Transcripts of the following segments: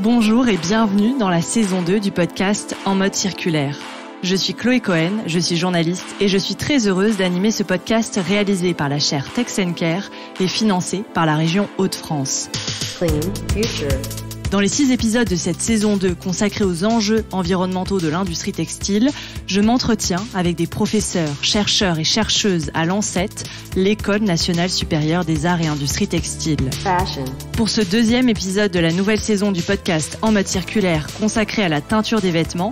Bonjour et bienvenue dans la saison 2 du podcast En mode circulaire. Je suis Chloé Cohen, je suis journaliste et je suis très heureuse d'animer ce podcast réalisé par la chaire Tech Care et financé par la région Hauts-de-France. Dans les six épisodes de cette saison 2 consacrée aux enjeux environnementaux de l'industrie textile, je m'entretiens avec des professeurs, chercheurs et chercheuses à Lancet, l'École nationale supérieure des arts et industries textiles. Pour ce deuxième épisode de la nouvelle saison du podcast En mode circulaire consacré à la teinture des vêtements,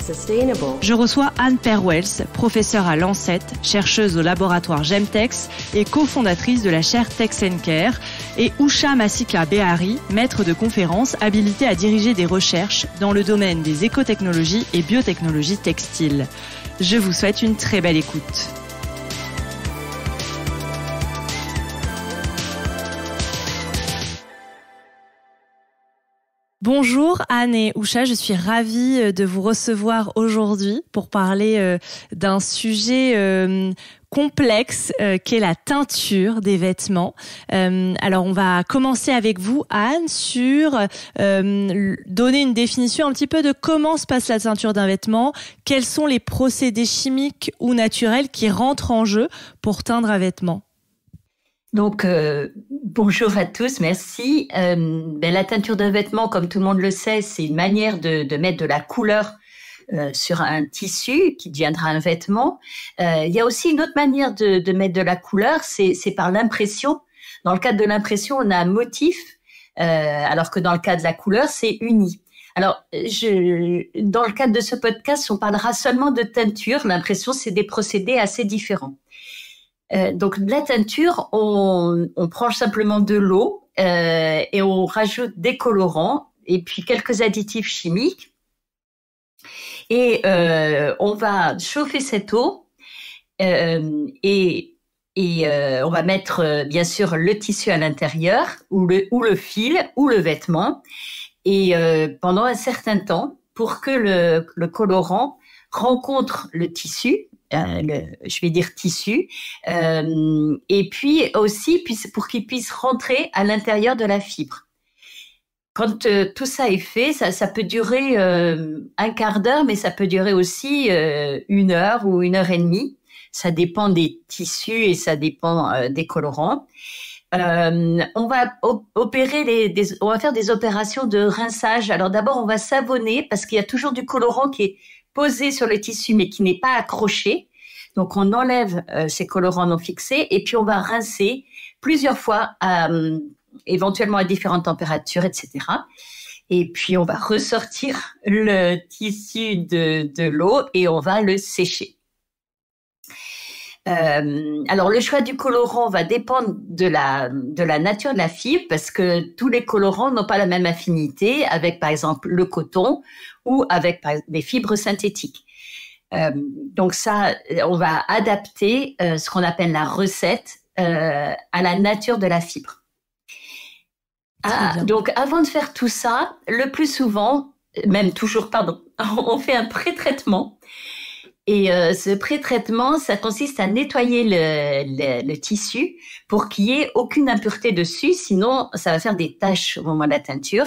je reçois Anne Perwells, professeure à Lancet, chercheuse au laboratoire Gemtex et cofondatrice de la chaire Tex Care, et Usha Masika Behari, maître de conférences habilité à diriger des recherches dans le domaine des écotechnologies et biotechnologies textiles. Je vous souhaite une très belle écoute. Bonjour Anne et Ousha, je suis ravie euh, de vous recevoir aujourd'hui pour parler euh, d'un sujet euh, complexe euh, qu'est la teinture des vêtements. Euh, alors on va commencer avec vous Anne sur euh, donner une définition un petit peu de comment se passe la teinture d'un vêtement, quels sont les procédés chimiques ou naturels qui rentrent en jeu pour teindre un vêtement. Donc bonjour à tous, merci. Ben, la teinture d'un vêtement, comme tout le monde le sait, c'est une manière de, de mettre de la couleur euh, sur un tissu qui deviendra un vêtement. Euh, il y a aussi une autre manière de, mettre de la couleur, c'est par l'impression. Dans le cadre de l'impression, on a un motif, euh, alors que dans le cas de la couleur, c'est uni. Alors, je, dans le cadre de ce podcast, on parlera seulement de teinture. L'impression, c'est des procédés assez différents. donc, de la teinture, on, on prend simplement de l'eau et on rajoute des colorants et puis quelques additifs chimiques. Et euh, on va chauffer cette eau euh, et, et euh, on va mettre bien sûr le tissu à l'intérieur ou le, ou le fil ou le vêtement et pendant un certain temps pour que le, colorant rencontre le tissu. je vais dire tissu, et puis aussi pour qu'il puisse rentrer à l'intérieur de la fibre quand euh, tout ça est fait, ça, ça peut durer euh, un quart d'heure, mais ça peut durer aussi euh, une heure ou une heure et demie. Ça dépend des tissus et ça dépend des colorants. on va opérer les, des, on va faire des opérations de rinçage. Alors d'abord, on va savonner parce qu'il y a toujours du colorant qui est posé sur le tissu mais qui n'est pas accroché. Donc on enlève ces colorants non fixés et puis on va rincer plusieurs fois à éventuellement à différentes températures, etc. Et puis on va ressortir le tissu de, de l'eau et on va le sécher. Euh, alors le choix du colorant va dépendre de la, de la nature de la fibre parce que tous les colorants n'ont pas la même affinité avec par exemple le coton ou avec les des fibres synthétiques. Euh, donc ça, on va adapter euh, ce qu'on appelle la recette euh, à la nature de la fibre. Ah, donc avant de faire tout ça, le plus souvent, même toujours, pardon, on fait un pré-traitement. Et euh, ce pré-traitement, ça consiste à nettoyer le, tissu pour qu'il n'y ait aucune impureté dessus, sinon ça va faire des taches au moment de la teinture.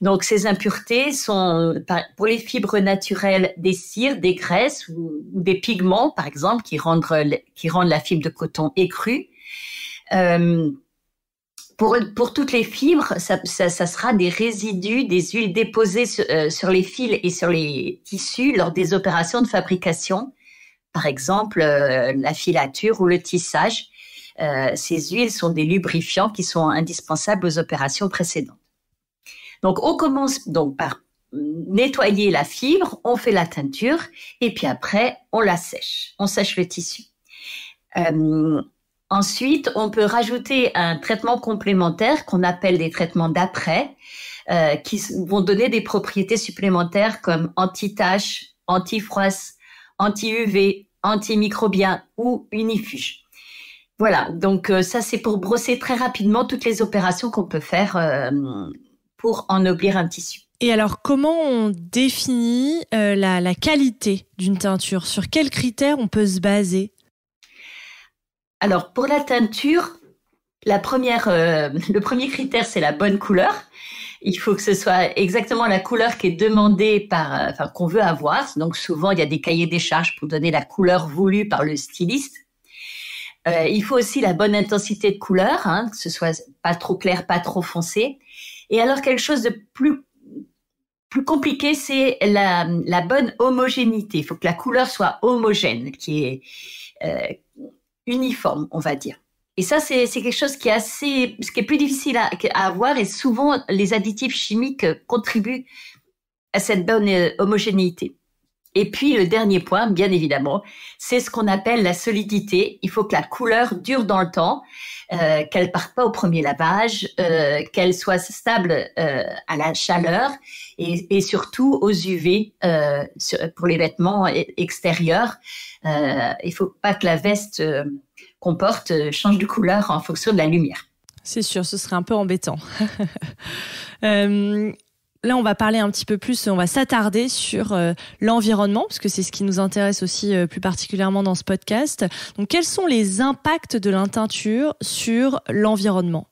Donc ces impuretés sont pour les fibres naturelles des cires, des graisses ou, des pigments, par exemple, qui rendent, qui rendent la fibre de coton écrue. Euh, pour, pour toutes les fibres, ça, ça, ça, sera des résidus, des huiles déposées euh, sur, les fils et sur les tissus lors des opérations de fabrication, par exemple euh, la filature ou le tissage. Euh, ces huiles sont des lubrifiants qui sont indispensables aux opérations précédentes. Donc on commence donc par nettoyer la fibre, on fait la teinture et puis après on la sèche, on sèche le tissu. Ensuite, on peut rajouter un traitement complémentaire qu'on appelle des traitements d'après, euh, qui vont donner des propriétés supplémentaires comme anti-tache, anti-froisse, anti-UV, antimicrobien ou unifuge. Voilà, donc euh, ça c'est pour brosser très rapidement toutes les opérations qu'on peut faire euh, pour ennoblir un tissu. Et alors, comment on définit la qualité d'une teinture Sur quels critères on peut se baser alors, pour la teinture, la première, euh, le premier critère, c'est la bonne couleur. Il faut que ce soit exactement la couleur qui est demandée par, euh, enfin, qu'on veut avoir. Donc, souvent, il y a des cahiers des charges pour donner la couleur voulue par le styliste. Euh, il faut aussi la bonne intensité de couleur, hein, que ce soit pas trop clair, pas trop foncé. Et alors, quelque chose de plus plus compliqué, c'est la, bonne homogénéité. Il faut que la couleur soit homogène, qui est euh, uniforme, on va dire. Et ça, c'est quelque chose qui est assez, ce qui est plus difficile à, avoir. Et souvent, les additifs chimiques contribuent à cette bonne euh, homogénéité. Et puis le dernier point, bien évidemment, c'est ce qu'on appelle la solidité. Il faut que la couleur dure dans le temps, euh, qu'elle parte pas au premier lavage, euh, qu'elle soit stable euh, à la chaleur et, surtout aux UV euh, pour les vêtements e-, extérieurs. Il il faut pas que la veste qu'on porte change de couleur en fonction de la lumière. C'est sûr, ce serait un peu embêtant. Là, on va parler un petit peu plus, on va s'attarder sur euh, l'environnement, parce que c'est ce qui nous intéresse aussi euh, plus particulièrement dans ce podcast. Donc, quels sont les impacts de la teinture sur l'environnement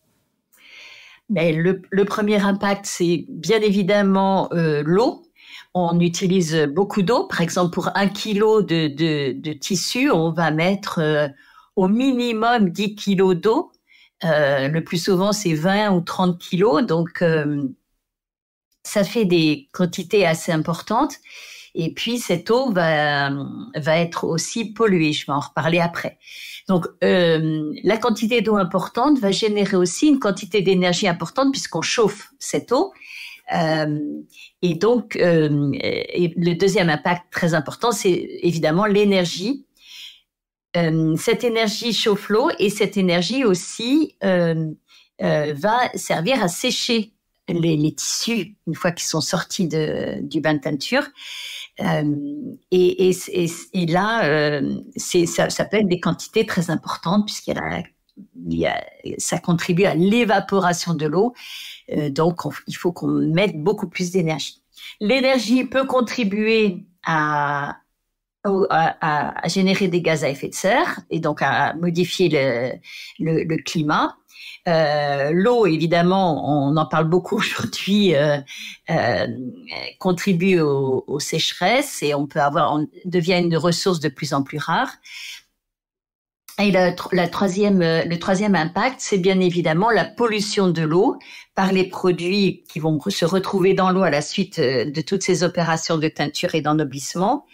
Mais ben, le, premier impact, c'est bien évidemment euh, l'eau. On utilise beaucoup d'eau. Par exemple, pour un kilo de, tissu, on va mettre au minimum 10 kilos d'eau. le plus souvent, c'est 20 ou 30 kilos. Donc, ça fait des quantités assez importantes. Et puis cette eau va, être aussi polluée, je vais en reparler après. Donc euh, la quantité d'eau importante va générer aussi une quantité d'énergie importante puisqu'on chauffe cette eau. Euh, et donc euh, le deuxième impact très important, c'est évidemment l'énergie. Cette énergie chauffe l'eau et cette énergie aussi va servir à sécher les, tissus une fois qu'ils sont sortis du bain de teinture. Euh, et, et, là, euh, ça, ça, peut être des quantités très importantes puisqu'il y, a, ça contribue à l'évaporation de l'eau. Euh, donc, il faut qu'on mette beaucoup plus d'énergie. L'énergie peut contribuer à, à, générer des gaz à effet de serre et donc à modifier le climat. Euh, l'eau, évidemment, on en parle beaucoup aujourd'hui, euh, euh, contribue aux, sécheresses et on peut avoir, on devient une ressource de plus en plus rare. Et la, troisième, le troisième impact, c'est bien évidemment la pollution de l'eau par les produits qui vont se retrouver dans l'eau à la suite de toutes ces opérations de teinture et d'ennoblissement.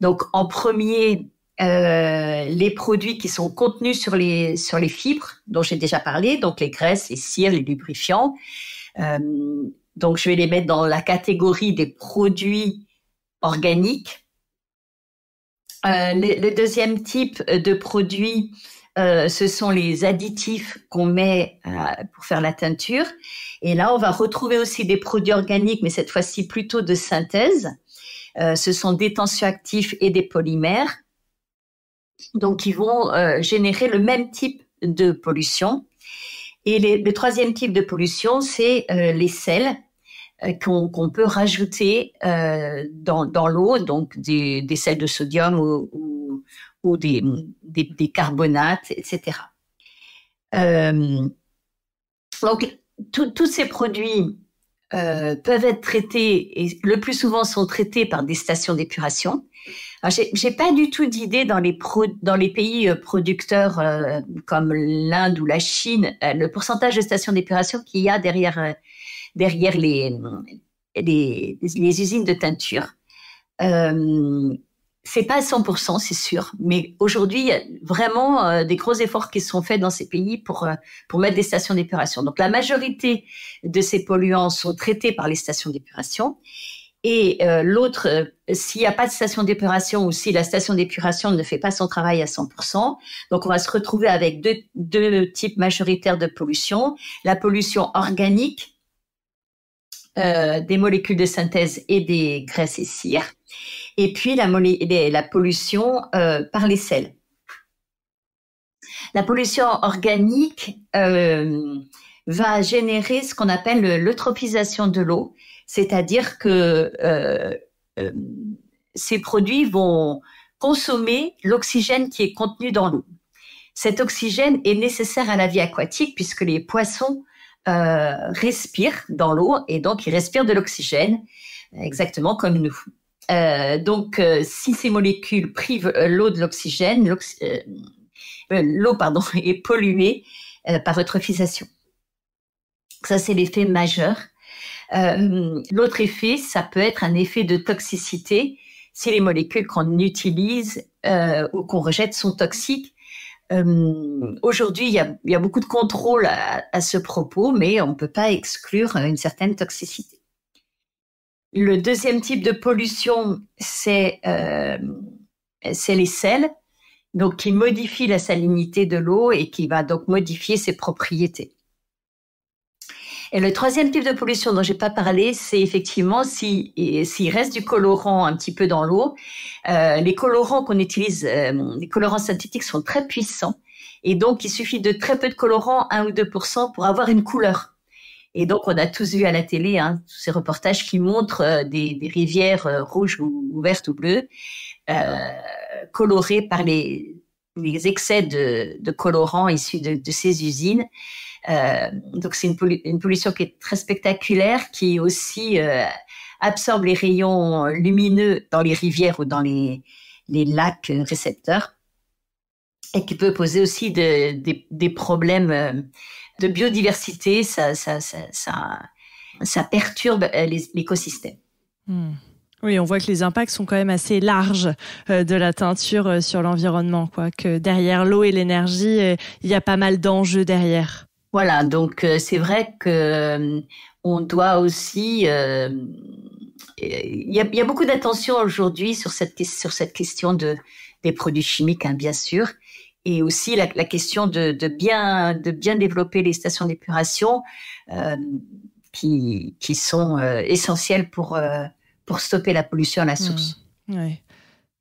donc, en premier, euh, les produits qui sont contenus sur les, sur les fibres dont j'ai déjà parlé, donc les graisses, les cires, les lubrifiants. Euh, donc je vais les mettre dans la catégorie des produits organiques. Euh, le, le, deuxième type de produits, ce sont les additifs qu'on met pour faire la teinture. Et là, on va retrouver aussi des produits organiques, mais cette fois-ci plutôt de synthèse. ce sont des tensioactifs et des polymères donc ils vont euh, générer le même type de pollution. Et le troisième type de pollution, c'est euh, les sels euh, qu'on peut rajouter dans, l'eau, donc des, sels de sodium ou, des, carbonates, etc. donc, tous ces produits peuvent être traités et le plus souvent sont traités par des stations d'épuration. J'ai pas du tout d'idée dans les dans les pays euh, producteurs euh, comme l'Inde ou la Chine euh, le pourcentage de stations d'épuration qu'il y a derrière derrière les, les, usines de teinture. c'est pas à 100%, c'est sûr, mais aujourd'hui, il y a vraiment des gros efforts qui sont faits dans ces pays pour, pour mettre des stations d'épuration. Donc, la majorité de ces polluants sont traités par les stations d'épuration et euh, l'autre, euh, s'il n'y a pas de station d'épuration ou si la station d'épuration ne fait pas son travail à 100%, donc on va se retrouver avec deux, types majoritaires de pollution. La pollution organique, euh, des molécules de synthèse et des graisses et cires, et puis la pollution par les sels. La pollution organique, va générer ce qu'on appelle l'eutrophisation de l'eau, c'est-à-dire que euh, euh, ces produits vont consommer l'oxygène qui est contenu dans l'eau. Cet oxygène est nécessaire à la vie aquatique puisque les poissons euh, respirent dans l'eau et donc ils respirent de l'oxygène, exactement comme nous. donc, si ces molécules privent l'eau de l'oxygène, l'eau pardon est polluée par eutrophisation. Ça, c'est l'effet majeur. Euh, l'autre effet, ça peut être un effet de toxicité. Si les molécules qu'on utilise euh, ou qu'on rejette sont toxiques, euh, aujourd'hui, il y a, beaucoup de contrôle à, ce propos, mais on ne peut pas exclure une certaine toxicité. Le deuxième type de pollution, c'est les sels, donc qui modifient la salinité de l'eau et qui va donc modifier ses propriétés. Et le troisième type de pollution dont j'ai pas parlé, c'est effectivement si s'il reste du colorant un petit peu dans l'eau, euh, les colorants qu'on utilise, euh, les colorants synthétiques sont très puissants et donc il suffit de très peu de colorants, 1 ou 2 pour avoir une couleur. Et donc, on a tous vu à la télé hein, tous ces reportages qui montrent euh, des, rivières rouges ou, vertes ou bleues, colorées par les, excès de, colorants issus de, de, ces usines. Euh, donc c'est une, pollution qui est très spectaculaire, qui aussi euh, absorbe les rayons lumineux dans les rivières ou dans les, les lacs récepteurs et qui peut poser aussi des problèmes euh, de biodiversité. Ça, ça, ça, ça, perturbe l'écosystème. Hmm. Oui, on voit que les impacts sont quand même assez larges de la teinture sur l'environnement, quoi. Que derrière l'eau et l'énergie, il y a pas mal d'enjeux derrière. Voilà, donc euh, c'est vrai que euh, doit aussi. Euh, il y, a beaucoup d'attention aujourd'hui sur cette sur cette question de des produits chimiques, hein, bien sûr, et aussi la, question de, bien de bien développer les stations d'épuration qui sont essentielles pour pour stopper la pollution à la mmh. source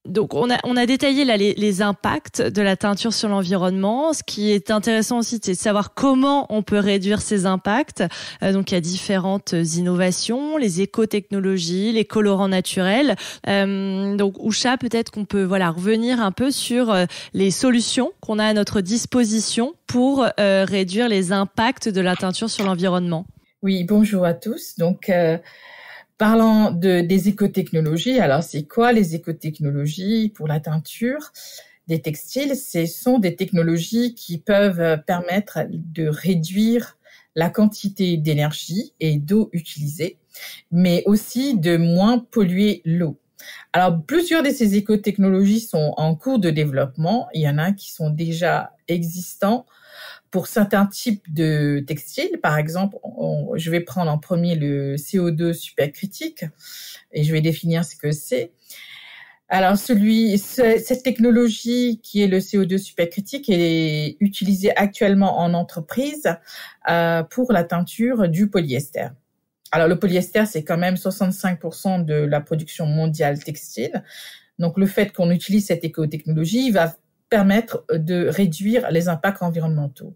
donc on a, on a détaillé les, impacts de la teinture sur l'environnement. Ce qui est intéressant aussi, c'est de savoir comment on peut réduire ces impacts. Euh, donc il y a différentes innovations, les éco technologies, les colorants naturels. Euh, donc Ousha, peut-être qu'on peut voilà revenir un peu sur euh, les solutions qu'on a à notre disposition pour réduire les impacts de la teinture sur l'environnement. Oui, bonjour à tous. Donc Parlant de, des écotechnologies, alors c'est quoi les écotechnologies pour la teinture des textiles Ce sont des technologies qui peuvent permettre de réduire la quantité d'énergie et d'eau utilisée, mais aussi de moins polluer l'eau. Alors, plusieurs de ces écotechnologies sont en cours de développement. Il y en a qui sont déjà existants pour certains types de textiles, par exemple, je vais prendre en premier le CO2 supercritique et je vais définir ce que c'est. Alors, celui, cette technologie qui est le CO2 supercritique est utilisée actuellement en entreprise euh, pour la teinture du polyester. Alors, le polyester, c'est quand même 65% de la production mondiale textile. Donc, le fait qu'on utilise cette écotechnologie va permettre euh, de réduire les impacts environnementaux.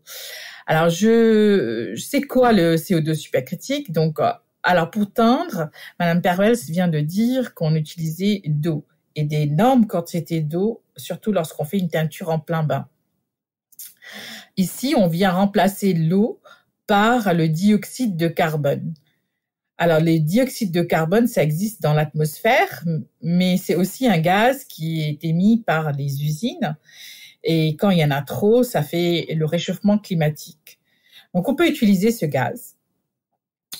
Alors, je, sais quoi le CO2 supercritique. Donc, euh, alors pour teindre, Madame Perwels vient de dire qu'on utilisait d'eau et d'énormes quantités d'eau, surtout lorsqu'on fait une teinture en plein bain. Ici, on vient remplacer l'eau par le dioxyde de carbone. Alors, les dioxydes de carbone, ça existe dans l'atmosphère, mais c'est aussi un gaz qui est émis par les usines. Et quand il y en a trop, ça fait le réchauffement climatique. Donc, on peut utiliser ce gaz.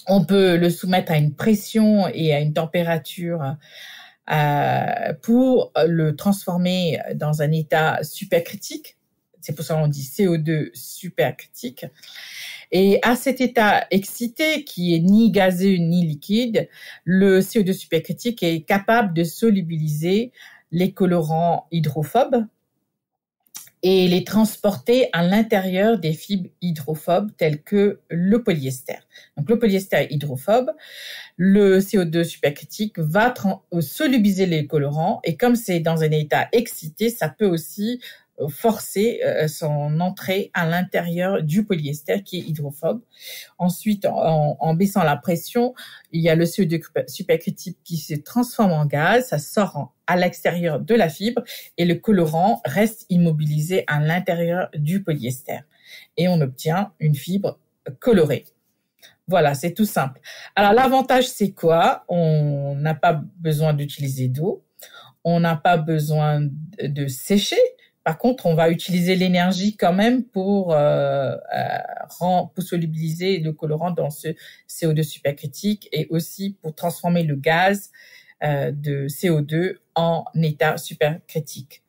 On peut le soumettre à une pression et à une température euh, pour le transformer dans un état supercritique c'est pour ça qu'on dit CO2 supercritique. Et à cet état excité, qui est ni gazeux ni liquide, le CO2 supercritique est capable de solubiliser les colorants hydrophobes et les transporter à l'intérieur des fibres hydrophobes telles que le polyester. Donc le polyester hydrophobe, le CO2 supercritique va euh, solubiliser les colorants et comme c'est dans un état excité, ça peut aussi euh, forcer euh, son entrée à l'intérieur du polyester qui est hydrophobe. Ensuite, en, baissant la pression, il y a le CO2 supercritique qui se transforme en gaz, ça sort à l'extérieur de la fibre et le colorant reste immobilisé à l'intérieur du polyester. Et on obtient une fibre colorée. Voilà, c'est tout simple. Alors l'avantage, c'est quoi On n'a pas besoin d'utiliser d'eau, on n'a pas besoin de sécher, par contre, on va utiliser l'énergie quand même pour, euh, euh, solubiliser le colorant dans ce CO2 supercritique et aussi pour transformer le gaz euh, de CO2 en état supercritique.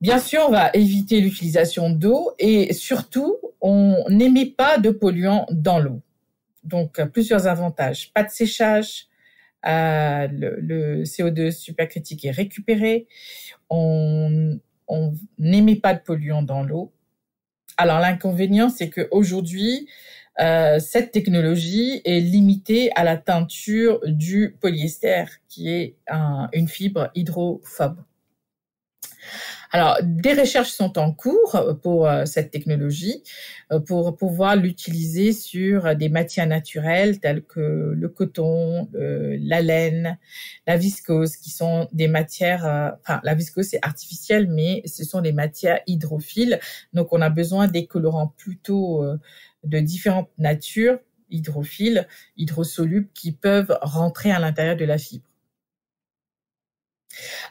Bien sûr, on va éviter l'utilisation d'eau et surtout, on n'émet pas de polluants dans l'eau. Donc, plusieurs avantages. Pas de séchage, le, le, CO2 supercritique est récupéré, on on n'émet pas de polluants dans l'eau. Alors l'inconvénient, c'est qu'aujourd'hui, euh, cette technologie est limitée à la teinture du polyester, qui est une fibre hydrophobe. Alors, des recherches sont en cours euh, pour euh, cette technologie, euh, pour pouvoir l'utiliser sur des matières naturelles telles que le coton, la laine, la viscose, qui sont des matières, enfin, la viscose est artificielle, mais ce sont des matières hydrophiles. Donc, on a besoin des colorants plutôt de différentes natures hydrophiles, hydrosolubles, qui peuvent rentrer à l'intérieur de la fibre.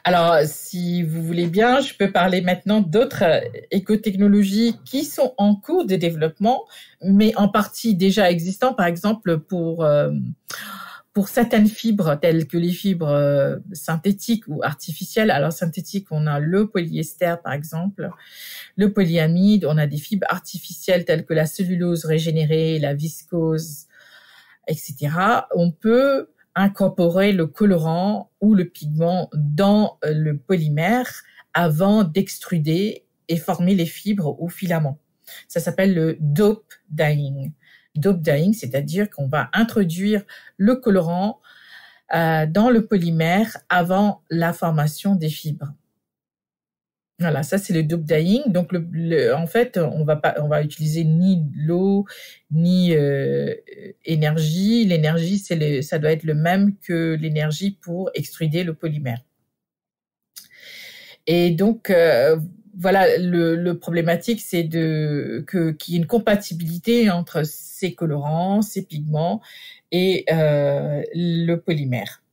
Alors, si vous voulez bien, je peux parler maintenant d'autres écotechnologies qui sont en cours de développement, mais en partie déjà existants, par exemple pour... Euh, pour certaines fibres telles que les fibres euh, synthétiques ou artificielles, alors synthétiques, on a le polyester par exemple, le polyamide, on a des fibres artificielles telles que la cellulose régénérée, la viscose, etc. On peut incorporer le colorant ou le pigment dans euh, le polymère avant d'extruder et former les fibres ou filaments. Ça s'appelle le dope dyeing. Dope dyeing, c'est-à-dire qu'on va introduire le colorant euh, dans le polymère avant la formation des fibres. Voilà, ça c'est le double dyeing. Donc en fait, on va pas, on va utiliser ni l'eau ni euh, énergie. L'énergie, c'est ça doit être le même que l'énergie pour extruder le polymère. Et donc euh, voilà, le, le problématique, c'est de que qu'il y ait une compatibilité entre ces colorants, ces pigments et euh, le polymère.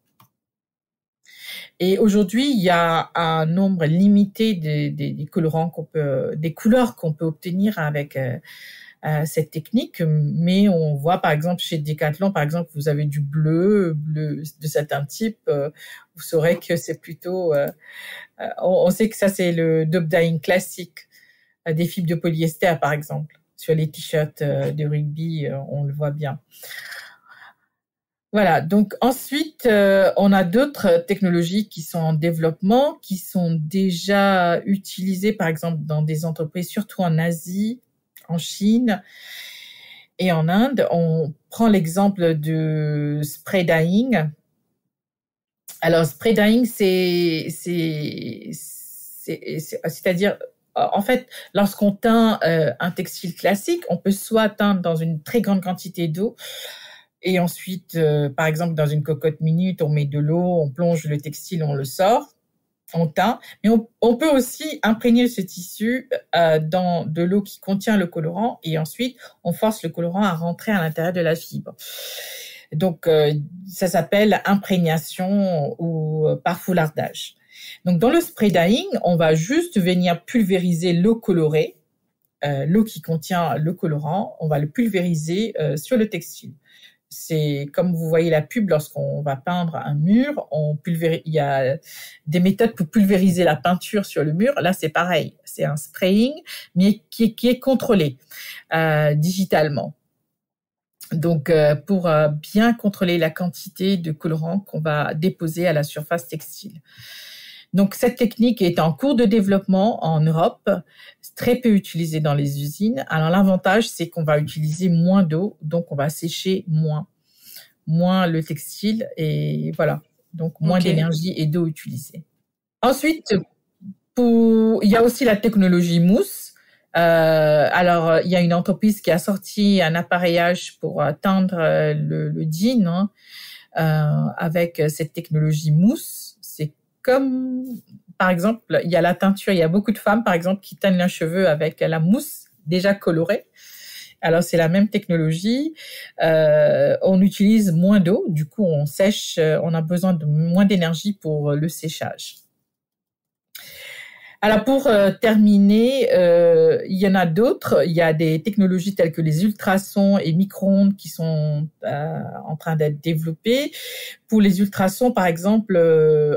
Et aujourd'hui, il y a un nombre limité des, des, colorants qu'on peut, des couleurs qu'on peut obtenir avec euh, euh, cette technique. Mais on voit, par exemple, chez Decathlon, par exemple, vous avez du bleu, bleu de certains types. Euh, vous saurez que c'est plutôt, on, on, sait que ça c'est le dope dyeing classique des fibres de polyester, par exemple. Sur les t-shirts de rugby, on le voit bien. Voilà, donc ensuite, euh, on a d'autres technologies qui sont en développement, qui sont déjà utilisées, par exemple, dans des entreprises, surtout en Asie, en Chine et en Inde. On prend l'exemple de spray dyeing. Alors, spray dyeing, c'est, c'est-à-dire, en fait, lorsqu'on teint euh, un textile classique, on peut soit teindre dans une très grande quantité d'eau, et ensuite, euh, par exemple, dans une cocotte minute, on met de l'eau, on plonge le textile, on le sort, on teint. Mais on, peut aussi imprégner ce tissu euh, dans de l'eau qui contient le colorant et ensuite, on force le colorant à rentrer à l'intérieur de la fibre. Donc, euh, ça s'appelle imprégnation ou euh, par foulardage. Donc, dans le spray dyeing, on va juste venir pulvériser l'eau colorée, l'eau qui contient le colorant, on va le pulvériser sur le textile c'est comme vous voyez la pub lorsqu'on va peindre un mur, on pulvérise, il y a des méthodes pour pulvériser la peinture sur le mur. Là, c'est pareil, c'est un spraying, mais qui, est, contrôlé euh, digitalement. Donc, euh, pour euh, bien contrôler la quantité de colorant qu'on va déposer à la surface textile. Donc cette technique est en cours de développement en Europe, très peu utilisée dans les usines. Alors l'avantage, c'est qu'on va utiliser moins d'eau, donc on va sécher moins, moins le textile et voilà, donc moins d'énergie et d'eau utilisée. Ensuite, il y a aussi la technologie mousse. Euh, alors, il y a une entreprise qui a sorti un appareillage pour teindre le, le jean hein, euh, avec cette technologie mousse comme par exemple, il y a la teinture, il y a beaucoup de femmes par exemple qui teignent leurs cheveux avec la mousse déjà colorée. Alors c'est la même technologie. Euh, on utilise moins d'eau, du coup on sèche, euh, on a besoin de moins d'énergie pour le séchage. Alors pour euh, terminer, euh, il y en a d'autres. Il y a des technologies telles que les ultrasons et micro-ondes qui sont euh, en train d'être développées. Pour les ultrasons, par exemple,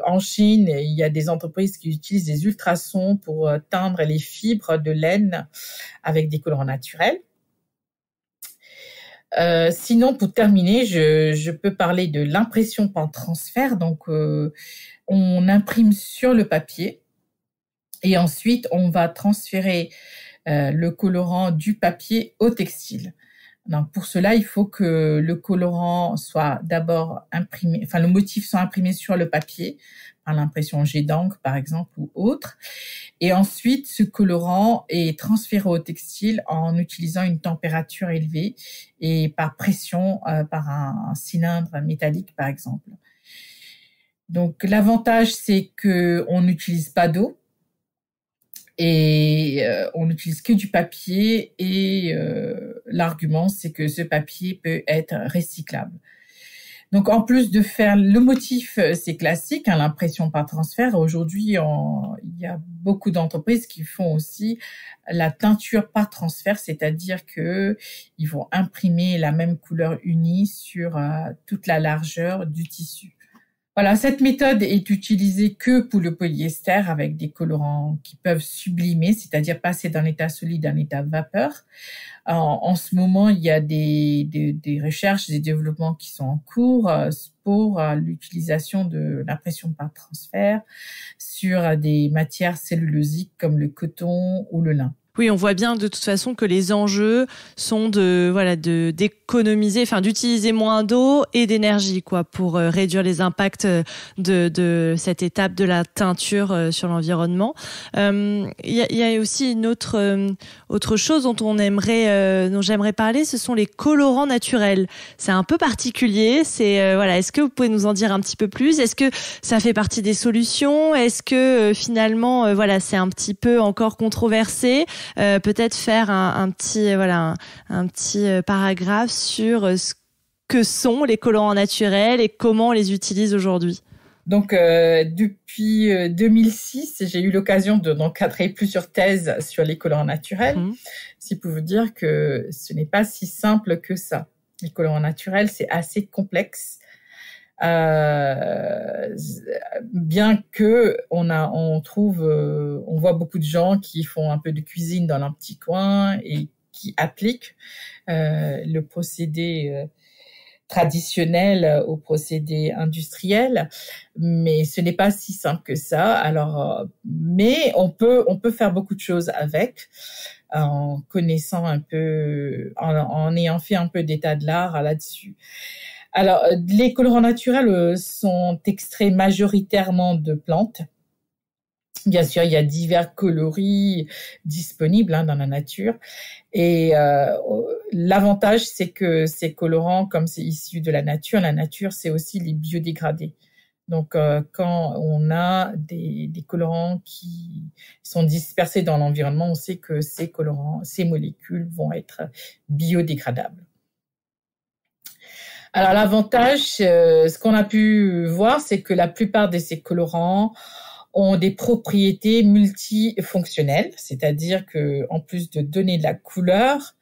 en Chine, il y a des entreprises qui utilisent des ultrasons pour teindre les fibres de laine avec des colorants naturels. sinon, pour terminer, je, je peux parler de l'impression par transfert. Donc, on imprime sur le papier et ensuite, on va transférer euh, le colorant du papier au textile. Donc pour cela, il faut que le colorant soit d'abord imprimé, enfin le motif soit imprimé sur le papier par l'impression jet d'encre par exemple ou autre, et ensuite ce colorant est transféré au textile en utilisant une température élevée et par pression euh, par un, un cylindre métallique par exemple. Donc l'avantage c'est que on n'utilise pas d'eau et euh, on n'utilise que du papier et euh, l'argument, c'est que ce papier peut être recyclable. Donc en plus de faire le motif, euh, c'est classique, hein, l'impression par transfert. Aujourd'hui, il y a beaucoup d'entreprises qui font aussi la teinture par transfert, c'est-à-dire qu'ils vont imprimer la même couleur unie sur toute la largeur du tissu. Voilà, cette méthode est utilisée que pour le polyester avec des colorants qui peuvent sublimer, c'est-à-dire passer d'un état solide à un état vapeur. En, ce moment, il y a des, recherches, des développements qui sont en cours euh, pour euh, l'utilisation de la pression par transfert sur des matières cellulosiques comme le coton ou le lin. Oui, on voit bien de toute façon que les enjeux sont de voilà de d'économiser, enfin d'utiliser moins d'eau et d'énergie quoi pour euh, réduire les impacts euh, de, de cette étape de la teinture euh, sur l'environnement. Il y, a, aussi une autre autre chose dont on aimerait dont j'aimerais parler, ce sont les colorants naturels. C'est un peu particulier. C'est voilà, est-ce que vous pouvez nous en dire un petit peu plus Est-ce que ça fait partie des solutions Est-ce que finalement voilà c'est un petit peu encore controversé euh, peut-être faire un, petit euh, voilà un, petit euh, paragraphe sur ce que sont les colorants naturels et comment on les utilise aujourd'hui. Donc depuis 2006, j'ai eu l'occasion d'encadrer plusieurs thèses sur les colorants naturels. Mhm. C'est pour vous dire que ce n'est pas si simple que ça. Les colorants naturels, c'est assez complexe euh, bien que on a, on trouve, euh, on voit beaucoup de gens qui font un peu de cuisine dans un petit coin et qui appliquent euh, le procédé traditionnel au procédé industriel, mais ce n'est pas si simple que ça. Alors, mais on peut, on peut faire beaucoup de choses avec en connaissant un peu, en, en ayant fait un peu d'état de l'art là-dessus. Alors, euh, les colorants naturels euh, sont extraits majoritairement de plantes. Bien sûr, il y a divers coloris disponibles hein, dans la nature. Et euh, l'avantage, c'est que ces colorants, comme c'est issu de la nature, la nature, c'est aussi les biodégradés. Donc, quand on a des, des, colorants qui sont dispersés dans l'environnement, on sait que ces colorants, ces molécules vont être biodégradables. Alors l'avantage, euh, ce qu'on a pu voir, c'est que la plupart de ces colorants ont des propriétés multifonctionnelles, c'est-à-dire que en plus de donner de la couleur,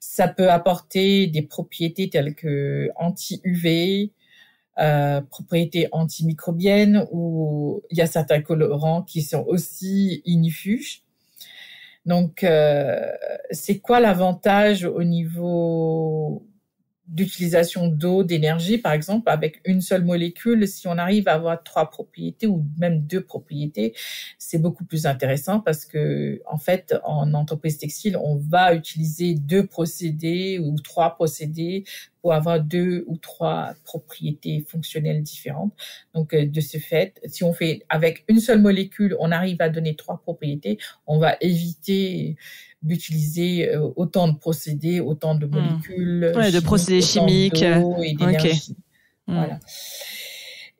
ça peut apporter des propriétés telles que anti-UV, euh, propriétés antimicrobiennes, ou il y a certains colorants qui sont aussi inifuges. Donc, euh, c'est quoi l'avantage au niveau d'utilisation d'eau, d'énergie, par exemple, avec une seule molécule, si on arrive à avoir trois propriétés ou même deux propriétés, c'est beaucoup plus intéressant parce que, en fait, en entreprise textile, on va utiliser deux procédés ou trois procédés pour avoir deux ou trois propriétés fonctionnelles différentes. Donc, euh, de ce fait, si on fait avec une seule molécule, on arrive à donner trois propriétés, on va éviter d'utiliser euh, autant de procédés, autant de hmm. molécules, de procédés chimiques et euh, d'énergie. Hmm.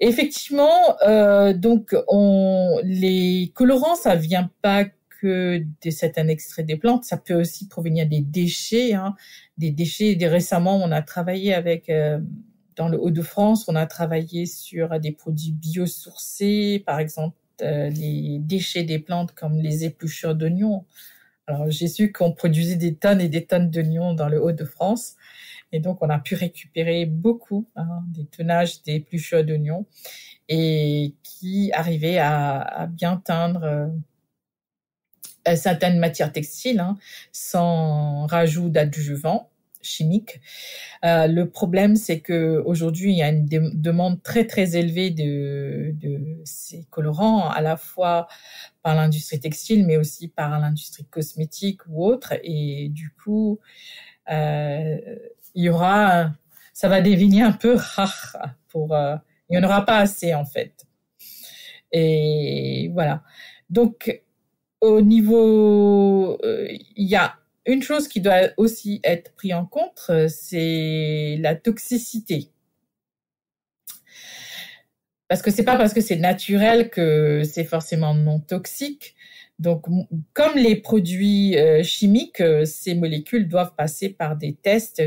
Effectivement, euh, donc on, les colorants, ça vient pas que de certains extraits des plantes, ça peut aussi provenir des déchets, hein. des déchets. récemment, on a travaillé avec dans le Haut-de-France, on a travaillé sur des produits biosourcés, par exemple les déchets des plantes comme les épluchures d'oignons. Alors j'ai su qu'on produisait des tonnes et des tonnes d'oignons dans le Haut-de-France. Et donc, on a pu récupérer beaucoup hein, des tonnages des plus chauds d'oignons et qui arrivaient à, à bien teindre euh, certaines matières textiles hein, sans rajout d'adjuvant chimiques. Euh, le problème, c'est que aujourd'hui, il y a une demande très très élevée de, ces colorants, à la fois par l'industrie textile, mais aussi par l'industrie cosmétique ou autre. Et du coup, euh, il y aura, ça va devenir un peu rare. Pour, euh, il n'y en aura pas assez en fait. Et voilà. Donc, au niveau, il y a une chose qui doit aussi être prise en compte, euh, c'est la toxicité. Parce que c'est pas parce que c'est naturel que c'est forcément non toxique. Donc, comme les produits euh, chimiques, euh, ces molécules doivent passer par des tests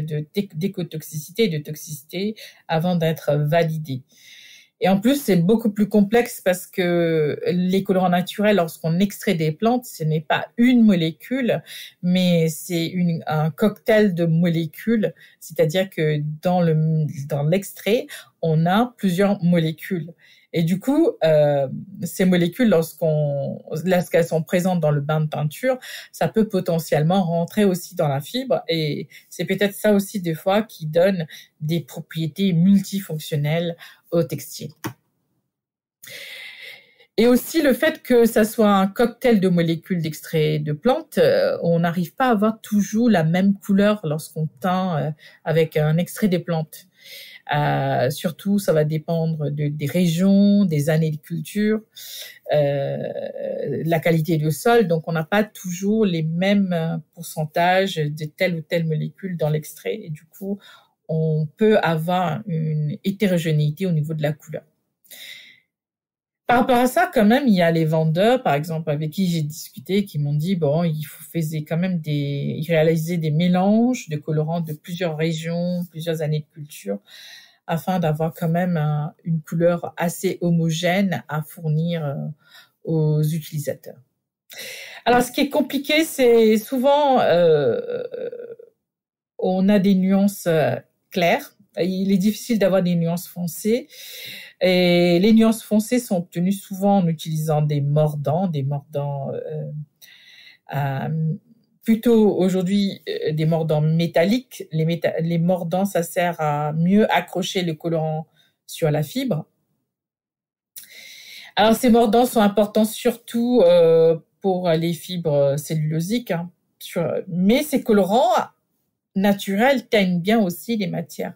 d'écotoxicité et de toxicité avant d'être validées. Et en plus, c'est beaucoup plus complexe parce que les colorants naturels, lorsqu'on extrait des plantes, ce n'est pas une molécule, mais c'est un cocktail de molécules. C'est-à-dire que dans dans l'extrait, on a plusieurs molécules. Et du coup, euh, ces molécules, lorsqu'on, lorsqu'elles sont présentes dans le bain de teinture, ça peut potentiellement rentrer aussi dans la fibre. Et c'est peut-être ça aussi des fois qui donne des propriétés multifonctionnelles au textile. Et aussi le fait que ça soit un cocktail de molécules d'extrait de plantes, euh, on n'arrive pas à avoir toujours la même couleur lorsqu'on teint euh, avec un extrait des plantes. Euh, surtout, ça va dépendre des régions, des années de culture, la qualité du sol. Donc, on n'a pas toujours les mêmes pourcentages de telle ou telle molécule dans l'extrait. Et du coup, on peut avoir une hétérogénéité au niveau de la couleur. Par rapport à ça, quand même, il y a les vendeurs, par exemple, avec qui j'ai discuté, qui m'ont dit, bon, faut faisaient quand même des, des mélanges de colorants de plusieurs régions, plusieurs années de culture, afin d'avoir quand même une couleur assez homogène à fournir euh, aux utilisateurs. Alors, ce qui est compliqué, c'est souvent, euh, on a des nuances euh, claires il est difficile d'avoir des nuances foncées. Et les nuances foncées sont obtenues souvent en utilisant des mordants, des mordants euh, euh, euh, plutôt aujourd'hui des mordants métalliques. Les, mordants, ça sert à mieux accrocher le colorant sur la fibre. Alors ces mordants sont importants surtout pour les fibres cellulosiques, hein, mais ces colorants naturelles teignent bien aussi les matières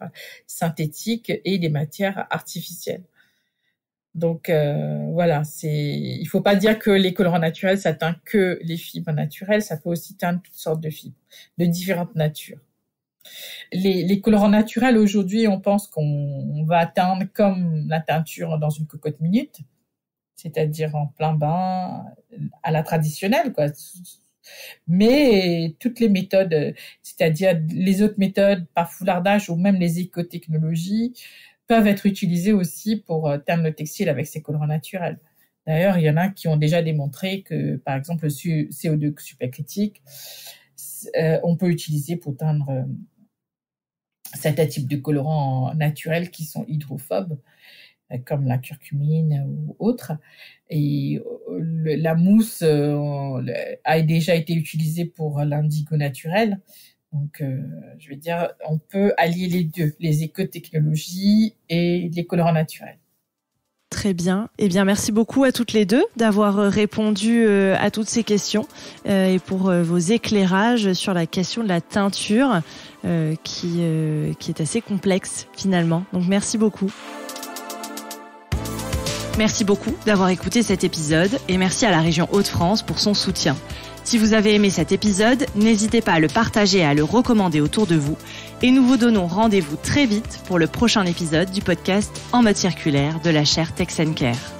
synthétiques et les matières artificielles. Donc euh, voilà, c'est il faut pas dire que les colorants naturels ça que les fibres naturelles, ça peut aussi teindre toutes sortes de fibres de différentes natures. Les, les colorants naturels aujourd'hui, on pense qu'on va atteindre comme la teinture dans une cocotte minute, c'est-à-dire en plein bain à la traditionnelle quoi, mais toutes les méthodes, c'est-à-dire les autres méthodes par foulardage ou même les écotechnologies, peuvent être utilisées aussi pour euh, teindre le textile avec ses colorants naturels. D'ailleurs, il y en a qui ont déjà démontré que, par exemple, le CO2 supercritique, euh, on peut utiliser pour teindre euh, certains types de colorants naturels qui sont hydrophobes euh, comme la curcumine ou autre. Et euh, la mousse euh, a déjà été utilisée pour l'indigo naturel. Donc, je veux dire, on peut allier les deux, les écotechnologies et les colorants naturels. Très bien. Eh bien, merci beaucoup à toutes les deux d'avoir répondu à toutes ces questions et pour vos éclairages sur la question de la teinture qui, qui est assez complexe finalement. Donc, merci beaucoup. Merci beaucoup d'avoir écouté cet épisode et merci à la région Hauts-de-France pour son soutien. Si vous avez aimé cet épisode, n'hésitez pas à le partager et à le recommander autour de vous. Et nous vous donnons rendez-vous très vite pour le prochain épisode du podcast En mode circulaire de la chaire TexenCare. Care.